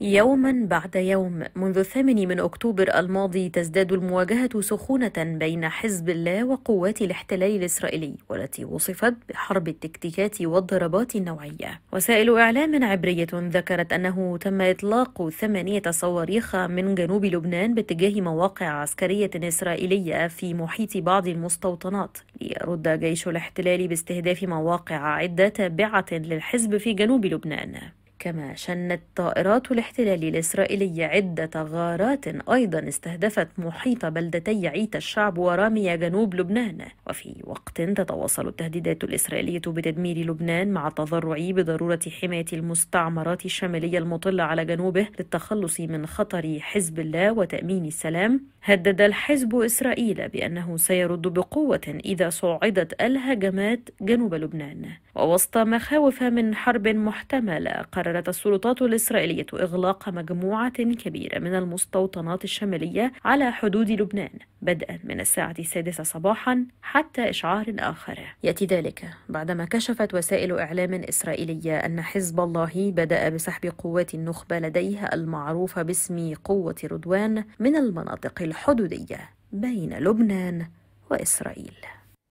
يوما بعد يوم منذ الثامن من أكتوبر الماضي تزداد المواجهة سخونة بين حزب الله وقوات الاحتلال الإسرائيلي والتي وصفت بحرب التكتيكات والضربات النوعية وسائل إعلام عبرية ذكرت أنه تم إطلاق ثمانية صواريخ من جنوب لبنان باتجاه مواقع عسكرية إسرائيلية في محيط بعض المستوطنات ليرد جيش الاحتلال باستهداف مواقع عدة تابعة للحزب في جنوب لبنان كما شنت طائرات الاحتلال الإسرائيلي عدة غارات أيضا استهدفت محيط بلدتي عيت الشعب ورامية جنوب لبنان وفي وقت تتواصل التهديدات الإسرائيلية بتدمير لبنان مع التضرع بضرورة حماية المستعمرات الشمالية المطلة على جنوبه للتخلص من خطر حزب الله وتأمين السلام هدد الحزب إسرائيل بأنه سيرد بقوة إذا صعدت الهجمات جنوب لبنان ووسط مخاوف من حرب محتملة قرر قررت السلطات الإسرائيلية إغلاق مجموعة كبيرة من المستوطنات الشمالية على حدود لبنان بدءا من الساعة السادسة صباحا حتى إشعار آخر يأتي ذلك بعدما كشفت وسائل إعلام إسرائيلية أن حزب الله بدأ بسحب قوات النخبة لديه المعروفة باسم قوة رضوان من المناطق الحدودية بين لبنان وإسرائيل